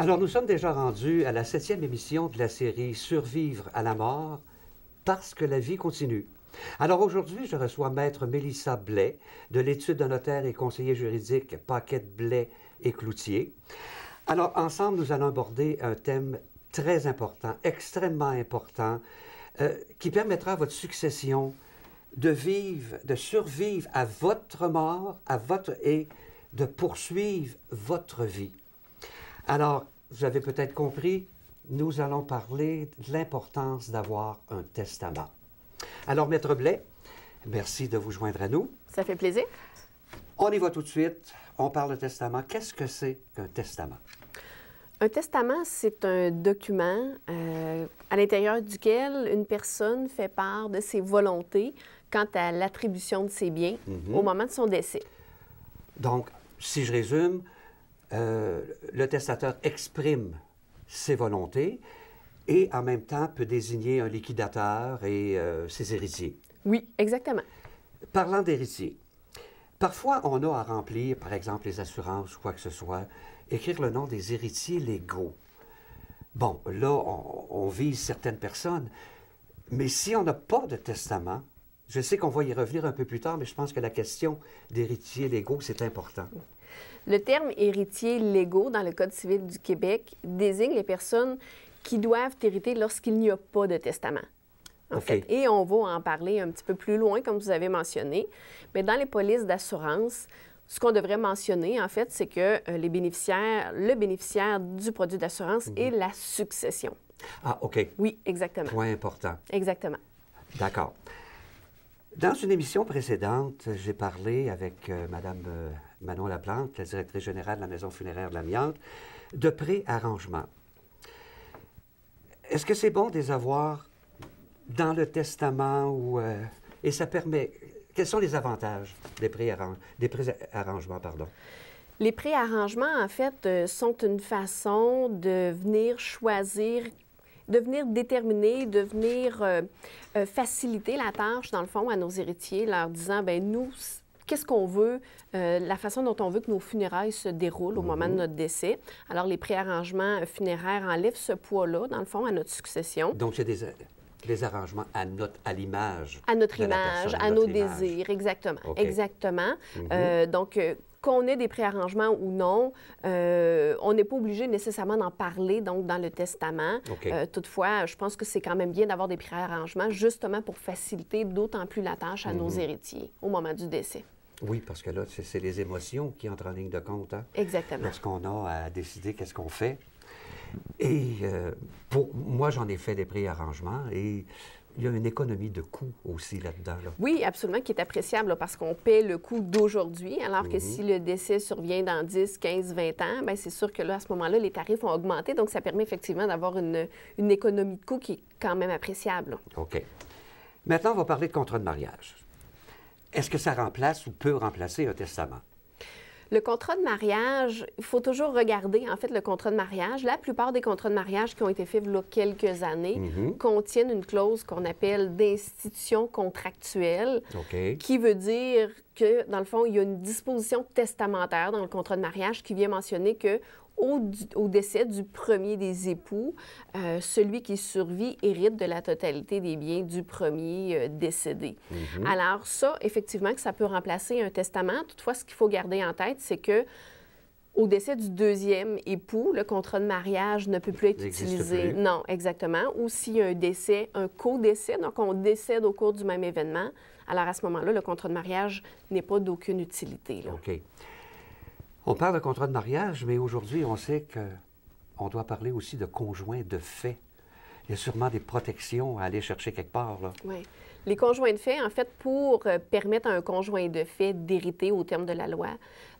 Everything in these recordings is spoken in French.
Alors, nous sommes déjà rendus à la septième émission de la série Survivre à la mort parce que la vie continue. Alors aujourd'hui, je reçois Maître Mélissa Blais de l'étude de notaire et conseiller juridique Paquette Blais et Cloutier. Alors ensemble, nous allons aborder un thème très important, extrêmement important, euh, qui permettra à votre succession de vivre, de survivre à votre mort, à votre et de poursuivre votre vie. Alors, vous avez peut-être compris, nous allons parler de l'importance d'avoir un testament. Alors, Maître Blais, merci de vous joindre à nous. Ça fait plaisir. On y va tout de suite. On parle de testament. Qu'est-ce que c'est qu'un testament? Un testament, c'est un document euh, à l'intérieur duquel une personne fait part de ses volontés quant à l'attribution de ses biens mhm. au moment de son décès. Donc, si je résume, euh, le testateur exprime ses volontés et en même temps peut désigner un liquidateur et euh, ses héritiers. Oui, exactement. Parlant d'héritiers, parfois on a à remplir, par exemple, les assurances ou quoi que ce soit, écrire le nom des héritiers légaux. Bon, là, on, on vise certaines personnes, mais si on n'a pas de testament, je sais qu'on va y revenir un peu plus tard, mais je pense que la question d'héritiers légaux, c'est important. Le terme héritier légaux dans le Code civil du Québec désigne les personnes qui doivent hériter lorsqu'il n'y a pas de testament. En fait. Et on va en parler un petit peu plus loin, comme vous avez mentionné. Mais dans les polices d'assurance, ce qu'on devrait mentionner, en fait, c'est que euh, les bénéficiaires, le bénéficiaire du produit d'assurance mhm. est la succession. Ah, OK. Oui, exactement. Point important. Exactement. D'accord. Dans une émission précédente, j'ai parlé avec euh, Madame. Mme euh, Manon Laplante, la directrice générale de la Maison funéraire de l'Amiante, de pré-arrangement. Est-ce que c'est bon de les avoir dans le testament ou, euh, et ça permet... Quels sont les avantages des pré-arrangements? pardon? Les préarrangements, en fait, euh, sont une façon de venir choisir de venir déterminer, de venir euh, faciliter la tâche, dans le fond, à nos héritiers, leur disant, ben nous, qu'est-ce qu'on veut, euh, la façon dont on veut que nos funérailles se déroulent au moment de mhm. notre décès. Alors, les préarrangements euh, funéraires enlèvent ce poids-là, dans le fond, à notre succession. Donc, c'est des, euh, des arrangements à, notre, à l'image. À notre image, à nos désirs, exactement. Exactement. Mhm. donc, qu'on ait des préarrangements ou non, on n'est pas obligé nécessairement d'en parler donc dans le testament. toutefois, je pense que c'est quand même bien d'avoir des préarrangements justement pour faciliter d'autant plus la tâche à mhm. nos héritiers au moment du décès. Oui, parce que là, c'est les émotions qui entrent en ligne de compte. Hein. Exactement. Lorsqu'on a à décider qu'est-ce qu'on fait. Et euh, pour moi, j'en ai fait des préarrangements et il y a une économie de coût aussi là-dedans. Oui, absolument, qui est appréciable parce qu'on paie le coût d'aujourd'hui, alors que mhm. si le décès survient dans 10, 15, 20 ans, bien, c'est sûr que là, à ce moment-là, les tarifs ont augmenté. Donc, ça permet effectivement d'avoir une, économie de coût qui est quand même appréciable. OK. Maintenant, on va parler de contrat de mariage. Est-ce que ça remplace ou peut remplacer un testament? Le contrat de mariage, il faut toujours regarder, en fait, le contrat de mariage. La plupart des contrats de mariage qui ont été faits il y a quelques années mhm. contiennent une clause qu'on appelle d'institution contractuelle, qui veut dire que, dans le fond, il y a une disposition testamentaire dans le contrat de mariage qui vient mentionner que au, décès du premier des époux, euh, celui qui survit hérite de la totalité des biens du premier euh, décédé. Mhm. Alors ça, effectivement, que ça peut remplacer un testament. Toutefois, ce qu'il faut garder en tête, c'est que au décès du deuxième époux, le contrat de mariage ne peut plus être utilisé. Non, exactement. Ou s'il y a un décès, un co-décès, donc on décède au cours du même événement, alors à ce moment-là, le contrat de mariage n'est pas d'aucune utilité. OK. On parle de contrat de mariage, mais aujourd'hui, on sait qu'on doit parler aussi de conjoint de fait. Il y a sûrement des protections à aller chercher quelque part. Là. Oui. Les conjoints de fait, en fait, pour euh, permettre à un conjoint de fait d'hériter au terme de la loi,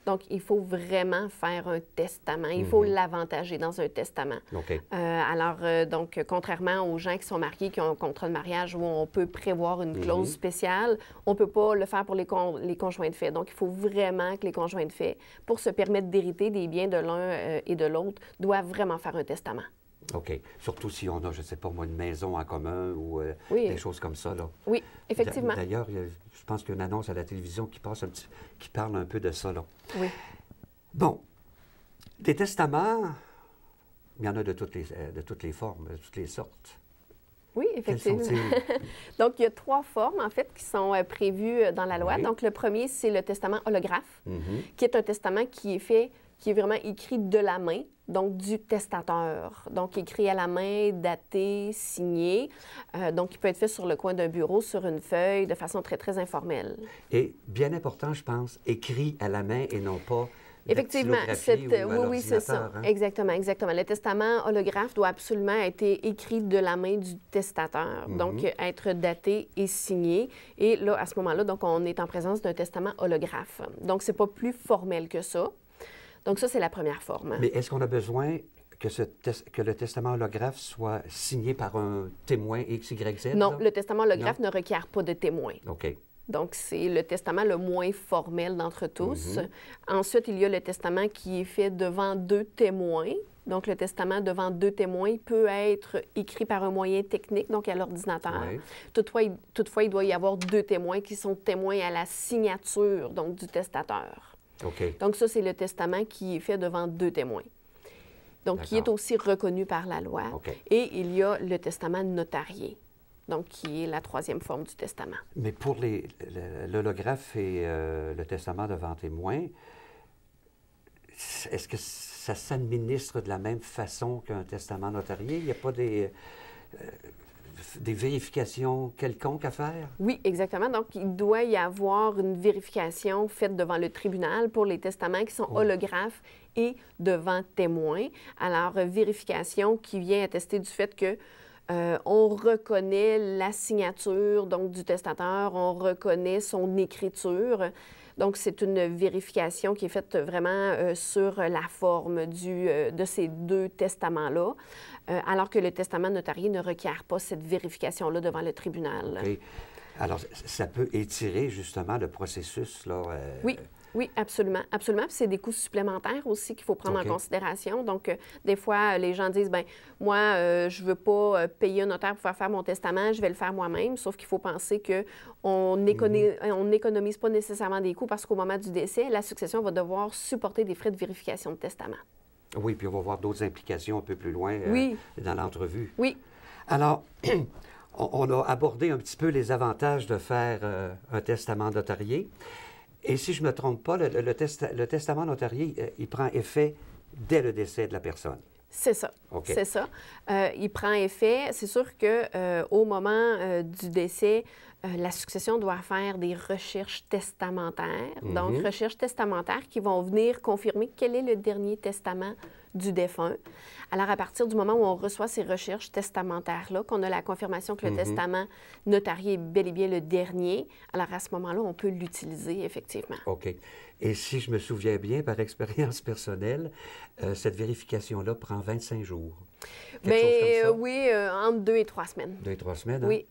donc, il faut vraiment faire un testament. Il faut mhm. l'avantager dans un testament. Euh, alors, euh, donc, contrairement aux gens qui sont mariés, qui ont un contrat de mariage où on peut prévoir une clause mhm. spéciale, on ne peut pas le faire pour les, conjoints de fait. Donc, il faut vraiment que les conjoints de fait, pour se permettre d'hériter des biens de l'un et de l'autre, doivent vraiment faire un testament. OK. Surtout si on a, je ne sais pas moi, une maison en commun ou euh, des choses comme ça. Oui, effectivement. D'ailleurs, je pense qu'il y a une annonce à la télévision qui, passe qui parle un peu de ça. Là. Oui. Bon. Des testaments, il y en a de toutes les, euh, de toutes les formes, de toutes les sortes. Oui, effectivement. Donc, il y a trois formes, en fait, qui sont euh, prévues dans la loi. Donc, le premier, c'est le testament holographe, mm-hmm. qui est un testament qui est fait, qui est vraiment écrit de la main donc du testateur. Donc, écrit à la main, daté, signé. Euh, donc, il peut être fait sur le coin d'un bureau, sur une feuille, de façon très, très informelle. Et bien important, je pense, écrit à la main et non pas Effectivement, euh, oui, oui, c'est ça. Hein? Exactement, exactement. Le testament holographe doit absolument être écrit de la main du testateur, mhm. donc être daté et signé. Et là, à ce moment-là, donc on est en présence d'un testament holographe. Donc c'est pas plus formel que ça, donc ça, c'est la première forme. Mais est-ce qu'on a besoin que, ce que, le testament holographe soit signé par un témoin XYZ? Non, le testament holographe ne requiert pas de témoin. OK. Donc, c'est le testament le moins formel d'entre tous. Mhm. Ensuite, il y a le testament qui est fait devant deux témoins. Donc, le testament devant deux témoins peut être écrit par un moyen technique, donc à l'ordinateur. Toutefois, toutefois, il doit y avoir deux témoins qui sont témoins à la signature, donc du testateur. Donc ça, c'est le testament qui est fait devant deux témoins. Donc, qui est aussi reconnu par la loi. Et il y a le testament notarié, donc qui est la troisième forme du testament. Mais pour l'holographe et euh, le testament devant témoin, est-ce que ça s'administre de la même façon qu'un testament notarié? Il n'y a pas des... Euh, des vérifications quelconques à faire? Oui, exactement. Donc, il doit y avoir une vérification faite devant le tribunal pour les testaments qui sont holographes et devant témoins. Alors, euh, vérification qui vient attester du fait que euh, on reconnaît la signature donc du testateur, on reconnaît son écriture. Donc, c'est une vérification qui est faite vraiment euh, sur la forme du, euh, de ces deux testaments-là, euh, alors que le testament notarié ne requiert pas cette vérification-là devant le tribunal. Alors, ça peut étirer justement le processus. Là, Oui, oui, absolument, absolument. c'est des coûts supplémentaires aussi qu'il faut prendre en considération. Donc, euh, des fois, euh, les gens disent, ben moi, je euh, je veux pas payer un notaire pour faire mon testament, je vais le faire moi-même. Sauf qu'il faut penser qu'on mm-hmm. n'économise pas nécessairement des coûts parce qu'au moment du décès, la succession va devoir supporter des frais de vérification de testament. Oui, puis on va voir d'autres implications un peu plus loin dans l'entrevue. Oui. Alors, on, a abordé un petit peu les avantages de faire un testament notarié. Et si je ne me trompe pas, le, le testament notarié, euh, il, prend effet dès le décès de la personne. C'est ça. C'est ça. Euh, il prend effet. C'est sûr qu'au euh, moment du décès, euh, la succession doit faire des recherches testamentaires. Mhm. Donc, recherches testamentaires qui vont venir confirmer quel est le dernier testament du défunt. Alors, à partir du moment où on reçoit ces recherches testamentaires-là, qu'on a la confirmation que le mhm. testament notarié est bel et bien le dernier, alors à ce moment-là, on peut l'utiliser, effectivement. OK. Et si je me souviens bien, par expérience personnelle, euh, cette vérification-là prend 25 jours. Quelque Mais ben, oui, euh, entre deux et trois semaines. Deux et trois semaines, hein? Oui,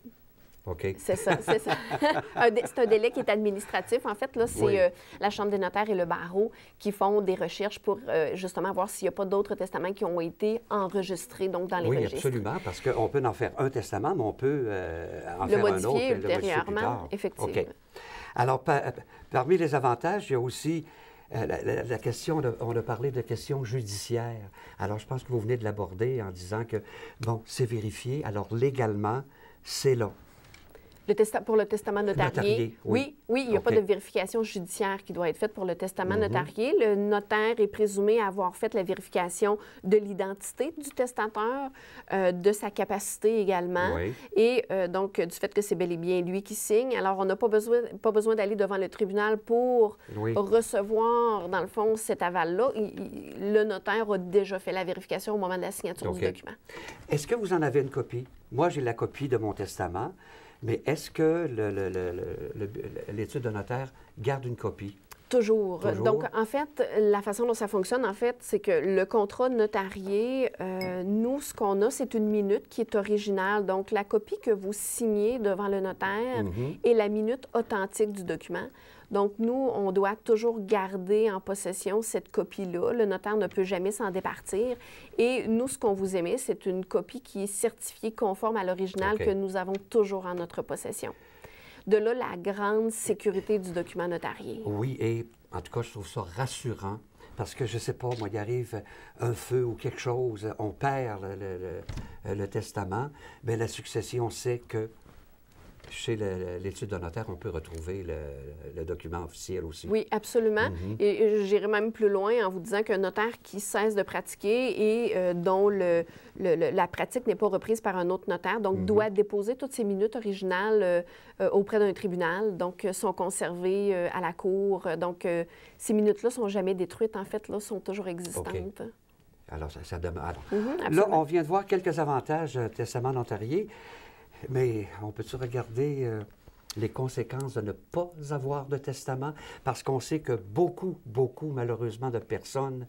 c'est ça, c'est ça. c'est un délai qui est administratif. En fait, là, c'est euh, la Chambre des notaires et le barreau qui font des recherches pour euh, justement voir s'il n'y a pas d'autres testaments qui ont été enregistrés, donc dans les registres. Oui, absolument, parce qu'on peut en faire un testament, mais on peut euh, en faire un autre. le modifier ultérieurement, effectivement. Alors, parmi les avantages, il y a aussi la, question, on a parlé de la question judiciaire. Alors, je pense que vous venez de l'aborder en disant que, bon, c'est vérifié. Alors, légalement, c'est long pour le testament notarié, oui. oui. il n'y a pas de vérification judiciaire qui doit être faite pour le testament mhm. notarié. Le notaire est présumé avoir fait la vérification de l'identité du testateur, euh, de sa capacité également, et euh, donc du fait que c'est bel et bien lui qui signe. Alors, on n'a pas besoin, d'aller devant le tribunal pour recevoir, dans le fond, cet aval-là. Le notaire a déjà fait la vérification au moment de la signature du document. Est-ce que vous en avez une copie? Moi, j'ai la copie de mon testament. Mais est-ce que l'étude de notaire garde une copie Toujours. Donc, en fait, la façon dont ça fonctionne, en fait, c'est que le contrat notarié, euh, nous, ce qu'on a, c'est une minute qui est originale. Donc, la copie que vous signez devant le notaire mhm. est la minute authentique du document. Donc, nous, on doit toujours garder en possession cette copie-là. Le notaire ne peut jamais s'en départir. Et nous, ce qu'on vous émet, c'est une copie qui est certifiée conforme à l'original que nous avons toujours en notre possession. De là, la grande sécurité du document notarié. Oui, et en tout cas, je trouve ça rassurant parce que je sais pas, moi, il arrive un feu ou quelque chose, on perd le, le testament, mais la succession sait que chez l'étude de notaire, on peut retrouver le, document officiel aussi. Oui, absolument. Mhm. Et j'irai même plus loin en vous disant qu'un notaire qui cesse de pratiquer et euh, dont la pratique n'est pas reprise par un autre notaire, donc mhm. doit déposer toutes ses minutes originales euh, euh, auprès d'un tribunal, donc sont conservées à la cour. Donc ces minutes-là sont jamais détruites, en fait, là, sont toujours existantes. Alors, ça, ça demande. Mhm, là, on vient de voir quelques avantages testament notarié. Mais on peut-tu regarder euh, les conséquences de ne pas avoir de testament? Parce qu'on sait que beaucoup, beaucoup, malheureusement, de personnes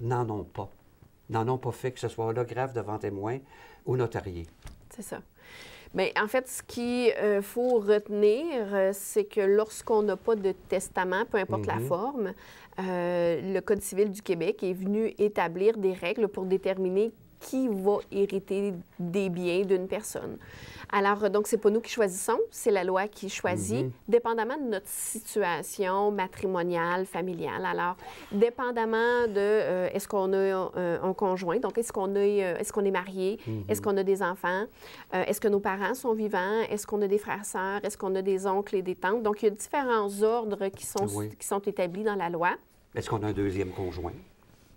n'en ont pas. N'en ont pas fait, que ce soit holographe devant témoin ou notarié. C'est ça. Mais en fait, ce qu'il euh, faut retenir, euh, c'est que lorsqu'on n'a pas de testament, peu importe la mhm. forme, le Code civil du Québec est venu établir des règles pour déterminer qui va hériter des biens d'une personne. Alors, euh, donc, ce n'est pas nous qui choisissons, c'est la loi qui choisit, mhm. dépendamment de notre situation matrimoniale, familiale. Alors, dépendamment de euh, est-ce qu'on a euh, un, conjoint, donc est-ce qu'on est, est-ce est marié, mhm. est-ce qu'on a des enfants, est-ce que nos parents sont vivants, est-ce qu'on a des frères sœurs, est-ce qu'on a des oncles et des tantes. Donc, il y a différents ordres qui sont, qui sont établis dans la loi. Est-ce qu'on a un deuxième conjoint?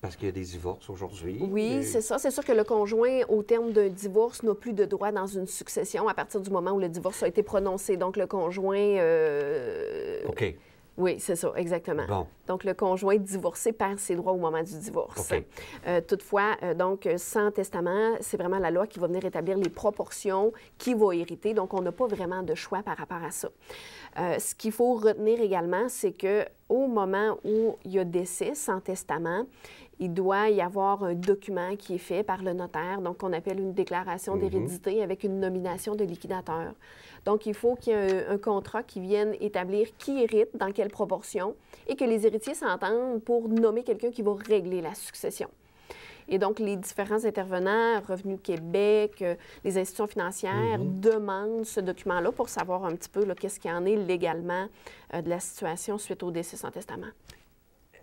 Parce qu'il y a des divorces aujourd'hui. Oui, euh, c'est ça. C'est sûr que le conjoint, au terme d'un divorce, n'a plus de droit dans une succession à partir du moment où le divorce a été prononcé. Donc, le conjoint... Euh, OK. Oui, c'est ça, exactement. Donc, le conjoint divorcé perd ses droits au moment du divorce. Euh, toutefois, euh, donc, euh, sans testament, c'est vraiment la loi qui va venir établir les proportions qui vont hériter. Donc, on n'a pas vraiment de choix par rapport à ça. ce qu'il faut retenir également, c'est que au moment où il y a décès sans testament, il doit y avoir un document qui est fait par le notaire, donc qu'on appelle une déclaration mhm. d'hérédité avec une nomination de liquidateur. Donc, il faut qu'il y ait un, contrat qui vienne établir qui hérite, dans quelle proportion, et que les héritiers s'entendent pour nommer quelqu'un qui va régler la succession. Et donc, les différents intervenants, Revenu Québec, euh, les institutions financières, mhm. demandent ce document-là pour savoir un petit peu qu'est-ce qu'il en est légalement euh, de la situation suite au décès sans testament.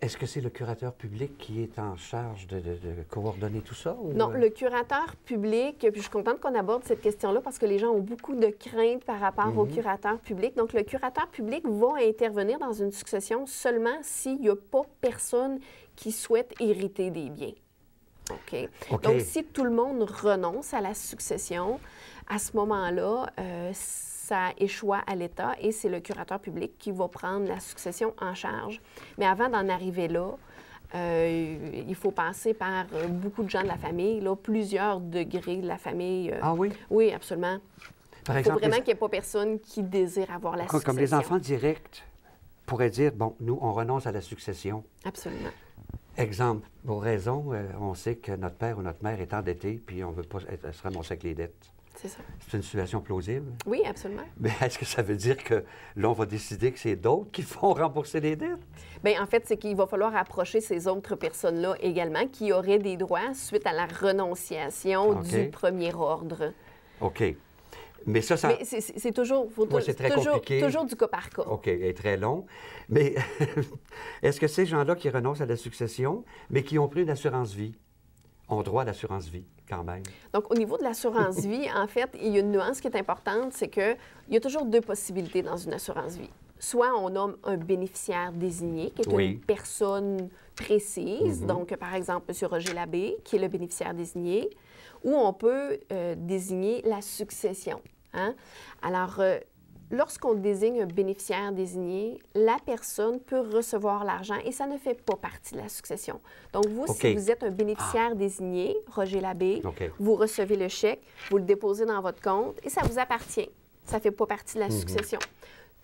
Est-ce que c'est le curateur public qui est en charge de, coordonner tout ça? Non, euh? le curateur public, puis je suis contente qu'on aborde cette question-là parce que les gens ont beaucoup de craintes par rapport au mhm. curateur public. Donc, le curateur public va intervenir dans une succession seulement s'il n'y a pas personne qui souhaite hériter des biens. OK. Donc, si tout le monde renonce à la succession, à ce moment-là, euh, ça échoua à l'État et c'est le curateur public qui va prendre la succession en charge. Mais avant d'en arriver là, euh, il faut passer par euh, beaucoup de gens de la famille, là, plusieurs degrés de la famille. Euh, ah oui? Oui, absolument. Par exemple, il faut vraiment qu'il n'y ait pas personne qui désire avoir la succession. Comme les enfants directs pourraient dire, bon, nous, on renonce à la succession. Absolument. Exemple, pour raison, on sait que notre père ou notre mère est endetté, puis on ne veut pas être, se ramasser avec les dettes. C'est une situation plausible. Oui, absolument. Mais est-ce que ça veut dire que l'on va décider que c'est d'autres qui vont rembourser les dettes? Bien, en fait, c'est qu'il va falloir approcher ces autres personnes-là également qui auraient des droits suite à la renonciation du premier ordre. OK. Mais ça, ça... c'est toujours, toujours, toujours du cas par cas. OK, et très long. Mais est-ce que ces gens-là qui renoncent à la succession, mais qui ont pris une assurance vie, ont droit à l'assurance vie quand même. Donc, au niveau de l'assurance vie, en fait, il y a une nuance qui est importante, c'est qu'il y a toujours deux possibilités dans une assurance vie. Soit on nomme un bénéficiaire désigné, qui est une personne précise, mm-hmm. donc par exemple M. Roger Labbé, qui est le bénéficiaire désigné, ou on peut euh, désigner la succession. Hein. Alors, euh, lorsqu'on désigne un bénéficiaire désigné, la personne peut recevoir l'argent et ça ne fait pas partie de la succession. Donc, vous, si vous êtes un bénéficiaire ah. désigné, Roger Labbé, vous recevez le chèque, vous le déposez dans votre compte et ça vous appartient. Ça ne fait pas partie de la mhm. succession.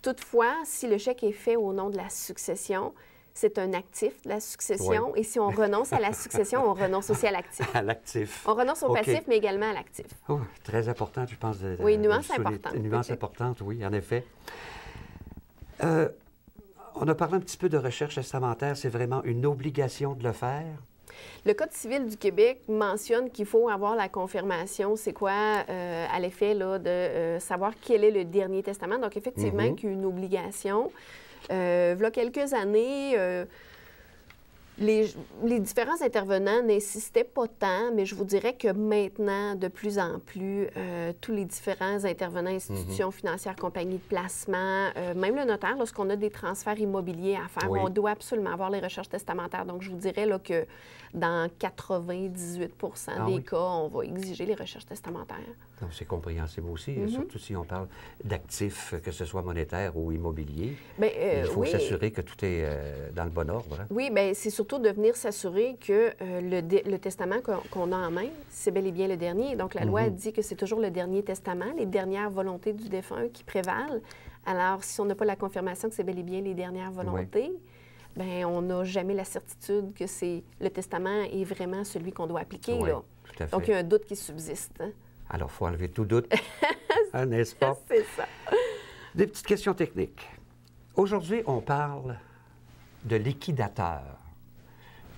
Toutefois, si le chèque est fait au nom de la succession, c'est un actif, de la succession. Et si on renonce à la succession, on renonce aussi à l'actif. À l'actif. On renonce au passif, mais également à l'actif. Oh, très important, je pense. Oui, oui, nuance importante. Une Nuance importante, oui, en effet. Euh, on a parlé un petit peu de recherche testamentaire. C'est vraiment une obligation de le faire. Le Code civil du Québec mentionne qu'il faut avoir la confirmation, c'est quoi, euh, à l'effet de euh, savoir quel est le dernier testament. Donc, effectivement, mhm. qu'une obligation. Euh, quelques années, euh, les, différents intervenants n'insistaient pas tant, mais je vous dirais que maintenant, de plus en plus, euh, tous les différents intervenants, institutions mhm. financières, compagnies de placement, euh, même le notaire, lorsqu'on a des transferts immobiliers à faire, on doit absolument avoir les recherches testamentaires. Donc, je vous dirais que dans 98 ah des cas, on va exiger les recherches testamentaires c'est compréhensible aussi, mhm. surtout si on parle d'actifs, que ce soit monétaire ou immobilier. Ben, euh, il faut s'assurer que tout est euh, dans le bon ordre. Hein. Oui, ben, c'est surtout de venir s'assurer que euh, le, testament qu'on a en main, c'est bel et bien le dernier. Donc, la loi mhm. dit que c'est toujours le dernier testament, les dernières volontés du défunt qui prévalent. Alors, si on n'a pas la confirmation que c'est bel et bien les dernières volontés, ben on n'a jamais la certitude que c'est le testament est vraiment celui qu'on doit appliquer. là. Donc, il y a un doute qui subsiste. Hein. Alors, il faut enlever tout doute, hein, n'est-ce pas? C'est ça. Des petites questions techniques. Aujourd'hui, on parle de liquidateur.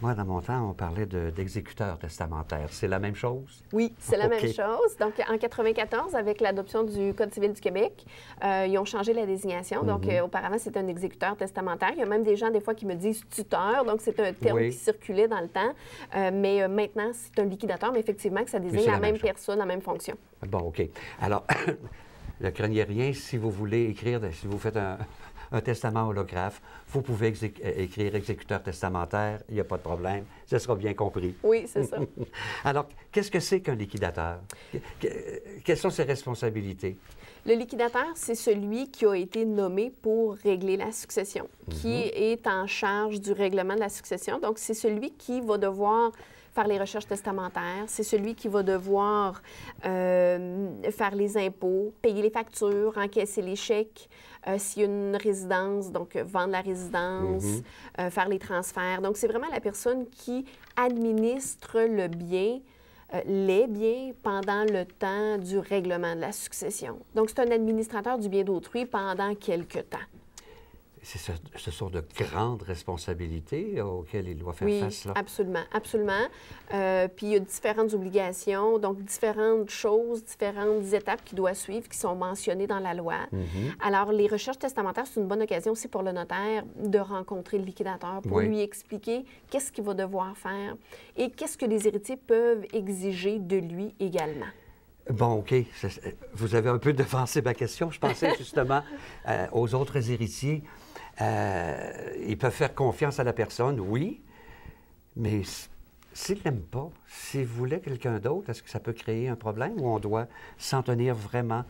Moi, dans mon temps, on parlait d'exécuteur testamentaire. C'est la même chose? Oui, c'est la même chose. Donc, en 94, avec l'adoption du Code civil du Québec, euh, ils ont changé la désignation. Donc, mhm. euh, auparavant, c'était un exécuteur testamentaire. Il y a même des gens, des fois, qui me disent tuteur. Donc, c'est un terme qui circulait dans le temps. Euh, mais maintenant, c'est un liquidateur, mais effectivement, que ça désigne la, même, même personne, la même fonction. Bon, OK. Alors, ne craignez rien si vous voulez écrire, si vous faites un, un testament holographe, vous pouvez écrire exécuteur testamentaire, il n'y a pas de problème, ce sera bien compris. Oui, c'est ça. Alors, qu'est-ce que c'est qu'un liquidateur? Quelles sont ses responsabilités? Le liquidateur, c'est celui qui a été nommé pour régler la succession, qui mhm. est en charge du règlement de la succession. Donc, c'est celui qui va devoir faire les recherches testamentaires, c'est celui qui va devoir euh, faire les impôts, payer les factures, encaisser les chèques, euh, s'il y a une résidence, donc euh, vendre la résidence, mhm. faire les transferts. Donc, c'est vraiment la personne qui administre le bien les biens pendant le temps du règlement de la succession. Donc, c'est un administrateur du bien d'autrui pendant quelque temps ce, ce, sont de grandes responsabilités euh, auxquelles il doit faire face. Là. Absolument, absolument. Euh, puis il y a différentes obligations, donc différentes choses, différentes étapes qu'il doit suivre qui sont mentionnées dans la loi. Mhm. Alors, les recherches testamentaires, c'est une bonne occasion aussi pour le notaire de rencontrer le liquidateur pour lui expliquer qu'est-ce qu'il va devoir faire et qu'est-ce que les héritiers peuvent exiger de lui également. Bon, OK. Vous avez un peu devancé ma question. Je pensais justement euh, aux autres héritiers. Euh, ils peuvent faire confiance à la personne, oui, mais s'il n'aime pas, s'il voulait quelqu'un d'autre, est-ce que ça peut créer un problème ou on doit s'en tenir vraiment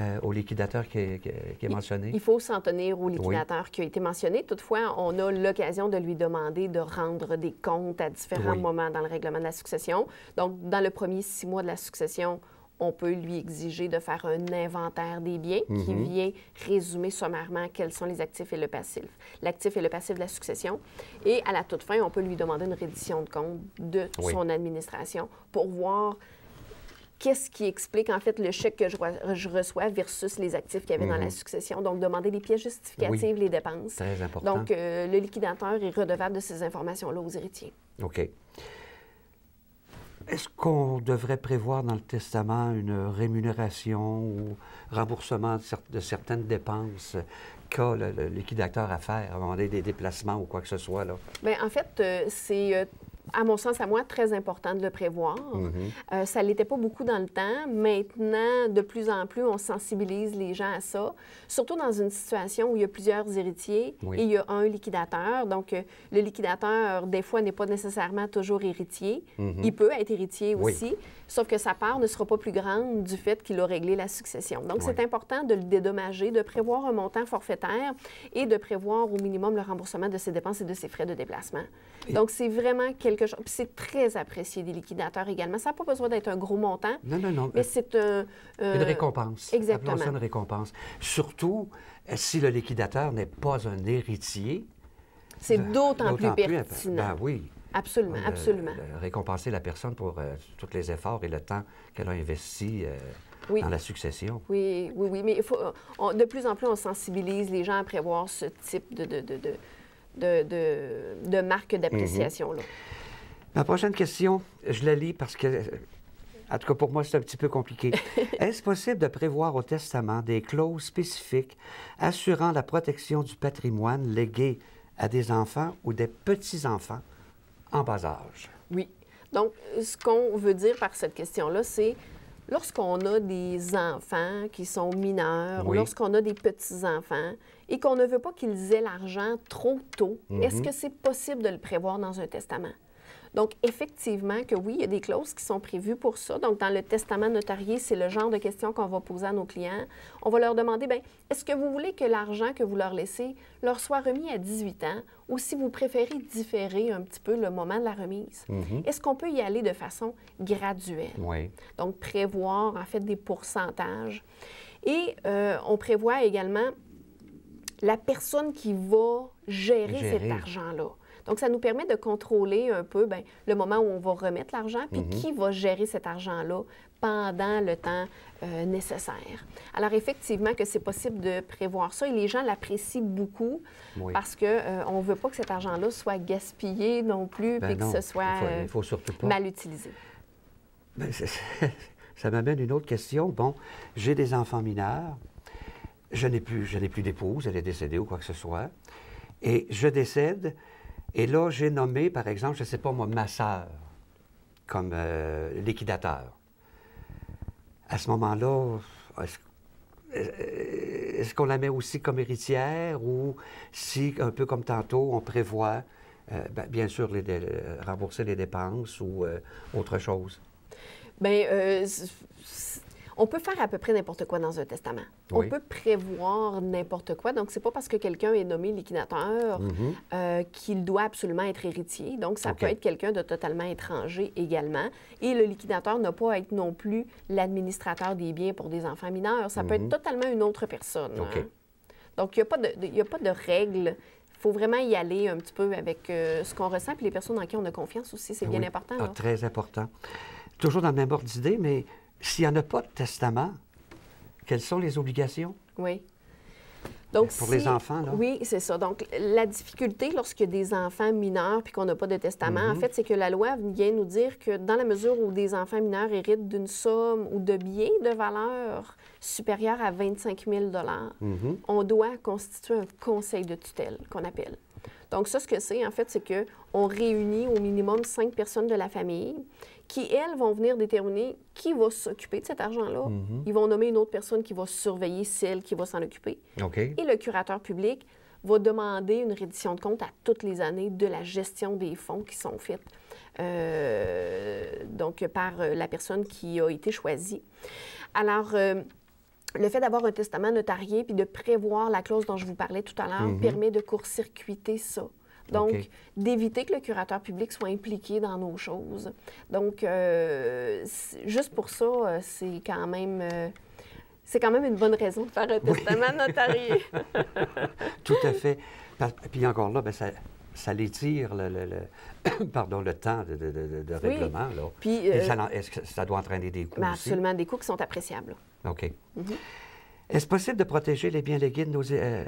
euh, au liquidateur qui est, mentionné? Il faut s'en tenir au liquidateur qui a été mentionné. Toutefois, on a l'occasion de lui demander de rendre des comptes à différents moments dans le règlement de la succession. Donc, dans le premier six mois de la succession, on peut lui exiger de faire un inventaire des biens qui mhm. vient résumer sommairement quels sont les actifs et le passif, l'actif et le passif de la succession. Et à la toute fin, on peut lui demander une reddition de compte de son administration pour voir qu'est-ce qui explique en fait le chèque que je, reçois versus les actifs qu'il y avait dans la mhm. succession. Donc, demander les pièces justificatives, les dépenses. Très important. Donc, euh, le liquidateur est redevable de ces informations-là aux héritiers. OK. Est-ce qu'on devrait prévoir dans le testament une rémunération ou remboursement de, certaines dépenses qu'a le, liquidateur à faire, à demander des déplacements ou quoi que ce soit? Là? Bien, en fait, euh, c'est euh, à mon sens, à moi, très important de le prévoir. Mhm. Euh, ça ne l'était pas beaucoup dans le temps. Maintenant, de plus en plus, on sensibilise les gens à ça, surtout dans une situation où il y a plusieurs héritiers et il y a un liquidateur. Donc, euh, le liquidateur, des fois, n'est pas nécessairement toujours héritier. Mhm. Il peut être héritier aussi, sauf que sa part ne sera pas plus grande du fait qu'il a réglé la succession. Donc, c'est important de le dédommager, de prévoir un montant forfaitaire et de prévoir au minimum le remboursement de ses dépenses et de ses frais de déplacement. Donc, c'est vraiment quelque chose. c'est très apprécié des liquidateurs également. Ça n'a pas besoin d'être un gros montant. Non, non, non. Mais c'est un. Euh, une récompense. Exactement. une récompense. Surtout euh, si le liquidateur n'est pas un héritier. C'est euh, d'autant plus pertinent. Ben oui. Absolument, absolument. récompenser la personne pour tous les efforts et le temps qu'elle a investi. Oui. dans la succession. Oui, oui, oui. Mais il faut, de plus en plus, on sensibilise les gens à prévoir ce type de de, d'appréciation. Mhm. Ma prochaine question, je la lis parce que, en tout cas pour moi, c'est un petit peu compliqué. Est-ce possible de prévoir au testament des clauses spécifiques assurant la protection du patrimoine légué à des enfants ou des petits-enfants en bas âge? Oui. Donc, ce qu'on veut dire par cette question-là, c'est lorsqu'on a des enfants qui sont mineurs, ou lorsqu'on a des petits-enfants et qu'on ne veut pas qu'ils aient l'argent trop tôt, est-ce mhm. que c'est possible de le prévoir dans un testament? Donc, effectivement, que oui, il y a des clauses qui sont prévues pour ça. Donc, dans le testament notarié, c'est le genre de questions qu'on va poser à nos clients. On va leur demander, bien, est-ce que vous voulez que l'argent que vous leur laissez leur soit remis à 18 ans ou si vous préférez différer un petit peu le moment de la remise? Mhm. Est-ce qu'on peut y aller de façon graduelle? Oui. Donc, prévoir, en fait, des pourcentages. Et euh, on prévoit également la personne qui va gérer. cet argent-là. Donc, ça nous permet de contrôler un peu ben, le moment où on va remettre l'argent, puis mhm. qui va gérer cet argent-là pendant le temps euh, nécessaire. Alors effectivement que c'est possible de prévoir ça et les gens l'apprécient beaucoup parce qu'on ne euh, on veut pas que cet argent-là soit gaspillé non plus et ben que ce soit euh, mal utilisé. Ben, ça m'amène une autre question. Bon, j'ai des enfants mineurs, je n'ai plus, je n'ai plus d'épouse, elle est décédée ou quoi que ce soit, et je décède. Et là, j'ai nommé, par exemple, je ne sais pas moi, sœur comme euh, liquidateur. À ce moment-là, euh, est-ce qu'on la met aussi comme héritière ou si, un peu comme tantôt, on prévoit, euh, ben, bien sûr, les rembourser les dépenses ou autre chose? Bien, on peut faire à peu près n'importe quoi dans un testament. On peut prévoir n'importe quoi. Donc, c'est pas parce que quelqu'un est nommé liquidateur mhm. euh, qu'il doit absolument être héritier. Donc, ça peut être quelqu'un de totalement étranger également. Et le liquidateur n'a pas à être non plus l'administrateur des biens pour des enfants mineurs. Ça peut être mhm. totalement une autre personne. Hein. Donc, il n'y a, pas de règles il faut vraiment y aller un petit peu avec euh, ce qu'on ressent, et les personnes en qui on a confiance aussi, c'est ah bien important. Ah, très important. Toujours dans le même ordre d'idée, mais s'il n'y en a pas de testament, quelles sont les obligations? Oui. Donc, pour les enfants, là. Oui, c'est ça. Donc, la difficulté lorsque des enfants mineurs puis qu'on n'a pas de testament, en mhm. fait, c'est que la loi vient nous dire que dans la mesure où des enfants mineurs héritent d'une somme ou de biens de valeur supérieure à 25 000 mhm. on doit constituer un conseil de tutelle qu'on appelle. Donc, ça, ce que c'est, en fait, c'est qu'on réunit au minimum cinq personnes de la famille qui, elles, vont venir déterminer qui va s'occuper de cet argent-là. Mhm. Ils vont nommer une autre personne qui va surveiller celle qui va s'en occuper. OK. Et le curateur public va demander une reddition de compte à toutes les années de la gestion des fonds qui sont faites euh, donc par euh, la personne qui a été choisie. Alors, euh, le fait d'avoir un testament notarié puis de prévoir la clause dont je vous parlais tout à l'heure mhm. permet de court-circuiter ça. Donc, d'éviter que le curateur public soit impliqué dans nos choses. Donc, euh, juste pour ça, euh, c'est quand même... Euh, c'est quand même une bonne raison de faire un testament notarié. Tout à fait. Puis encore là, ben, ça, ça l'étire le, pardon, le temps de, règlement. Puis, ça, est-ce que ça doit entraîner des coûts? Ben, absolument, des coûts qui sont appréciables. OK. Mhm. Est-ce possible de protéger les biens légués euh,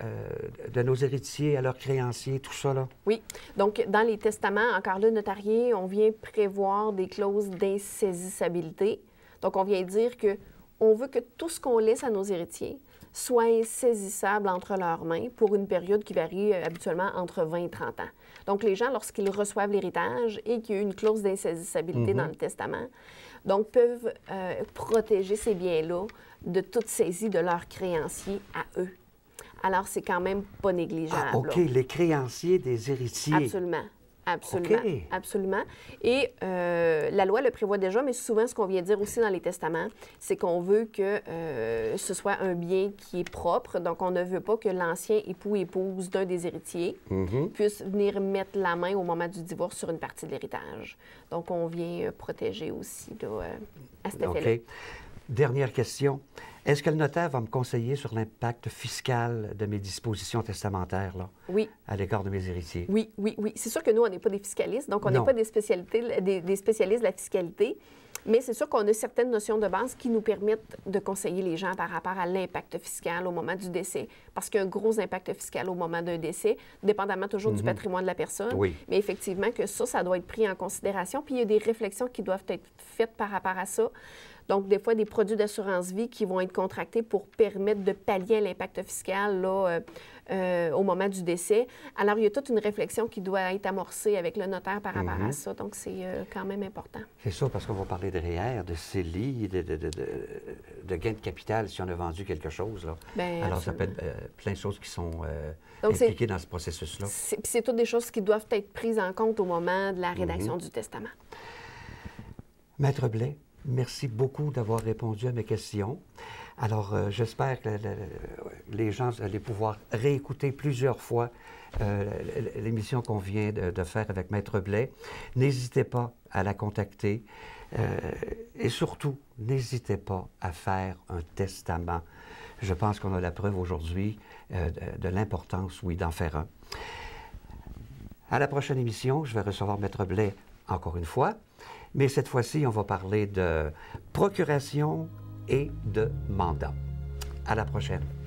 euh, de nos, héritiers, à leurs créanciers, tout ça? Oui. Donc, dans les testaments, encore là, notarié, on vient prévoir des clauses d'insaisissabilité. Donc, on vient dire que on veut que tout ce qu'on laisse à nos héritiers soit insaisissable entre leurs mains pour une période qui varie euh, habituellement entre 20 et 30 ans. Donc, les gens, lorsqu'ils reçoivent l'héritage et qu'il y a une clause d'insaisissabilité mhm. dans le testament, donc peuvent protéger ces biens-là de toute saisie de leurs créanciers à eux. Alors, c'est quand même pas négligeable. Ah, OK, les créanciers des héritiers. Absolument. Absolument. Absolument. Et euh, la loi le prévoit déjà, mais souvent, ce qu'on vient dire aussi dans les testaments, c'est qu'on veut que euh, ce soit un bien qui est propre. Donc, on ne veut pas que l'ancien époux-épouse d'un des héritiers mm-hmm. puisse venir mettre la main au moment du divorce sur une partie de l'héritage. Donc, on vient euh, protéger aussi là, à cet effet-là. OK. Dernière question. Est-ce que le notaire va me conseiller sur l'impact fiscal de mes dispositions testamentaires là, oui. à l'égard de mes héritiers? Oui, oui, oui. C'est sûr que nous, on n'est pas des fiscalistes, donc on n'est pas des, spécialités, des, spécialistes de la fiscalité, mais c'est sûr qu'on a certaines notions de base qui nous permettent de conseiller les gens par rapport à l'impact fiscal au moment du décès, parce qu'il y a un gros impact fiscal au moment d'un décès, dépendamment toujours du mhm. patrimoine de la personne. Mais effectivement que ça, ça doit être pris en considération, puis il y a des réflexions qui doivent être faites par rapport à ça. Donc, des fois, des produits d'assurance vie qui vont être contractés pour permettre de pallier l'impact fiscal là, euh, euh, au moment du décès. Alors, il y a toute une réflexion qui doit être amorcée avec le notaire par rapport à mhm. ça. Donc, c'est euh, quand même important. C'est ça, parce qu'on va parler de REER, e de CELI, de, de, de, de gains de capital si on a vendu quelque chose. Là. Ben, Alors, ça peut être plein de choses qui sont impliquées dans ce processus-là. C'est toutes des choses qui doivent être prises en compte au moment de la mhm. rédaction du testament. Maître Blais, Merci beaucoup d'avoir répondu à mes questions. Alors, euh, j'espère que les gens allaient pouvoir réécouter plusieurs fois euh, l'émission qu'on vient de, faire avec Maître Blais. N'hésitez pas à la contacter euh, et surtout, n'hésitez pas à faire un testament. Je pense qu'on a la preuve aujourd'hui de, de l'importance, oui, d'en faire un. À la prochaine émission, je vais recevoir Maître Blais encore une fois. Mais cette fois-ci, on va parler de procuration et de mandat. À la prochaine.